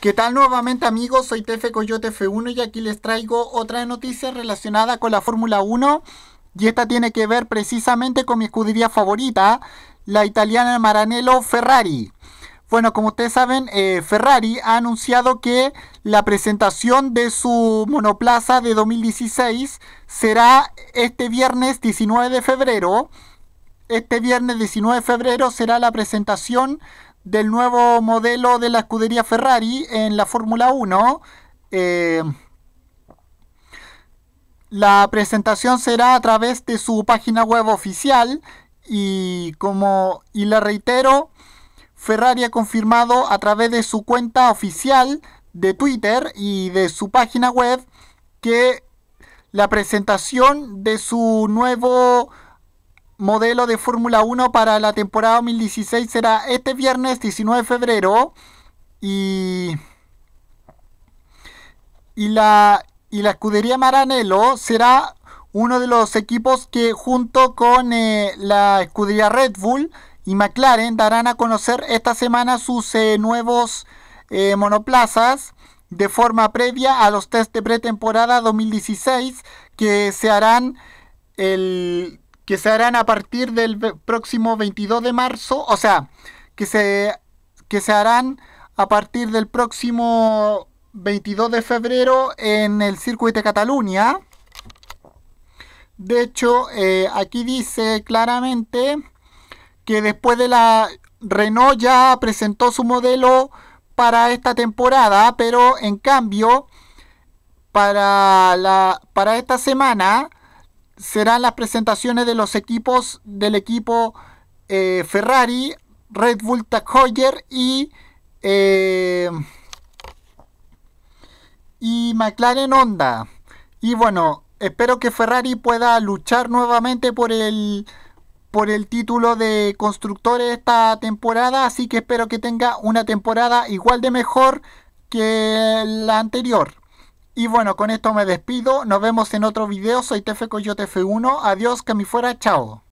¿Qué tal nuevamente amigos? Soy Tefe Coyote F1 y aquí les traigo otra noticia relacionada con la Fórmula 1 y esta tiene que ver precisamente con mi escudería favorita, la italiana Maranello Ferrari. Bueno, como ustedes saben, eh, Ferrari ha anunciado que la presentación de su monoplaza de 2016 será este viernes 19 de febrero. Este viernes 19 de febrero será la presentación del nuevo modelo de la escudería Ferrari en la Fórmula 1. Eh, la presentación será a través de su página web oficial y como y la reitero, Ferrari ha confirmado a través de su cuenta oficial de Twitter y de su página web que la presentación de su nuevo modelo de Fórmula 1 para la temporada 2016 será este viernes 19 de febrero y, la, y la escudería Maranello será uno de los equipos que junto con eh, la escudería Red Bull y McLaren darán a conocer esta semana sus eh, nuevos eh, monoplazas de forma previa a los test de pretemporada 2016 que se harán el que se harán a partir del próximo 22 de marzo, o sea, que se, que se harán a partir del próximo 22 de febrero en el circuito de Cataluña. De hecho, eh, aquí dice claramente que después de la Renault ya presentó su modelo para esta temporada, pero en cambio, para, la, para esta semana serán las presentaciones de los equipos del equipo eh, Ferrari, Red Bull Tag y, eh, y McLaren Honda. Y bueno, espero que Ferrari pueda luchar nuevamente por el por el título de constructores esta temporada, así que espero que tenga una temporada igual de mejor que la anterior. Y bueno, con esto me despido. Nos vemos en otro video. Soy TF Coyote F1. Adiós, que me fuera. Chao.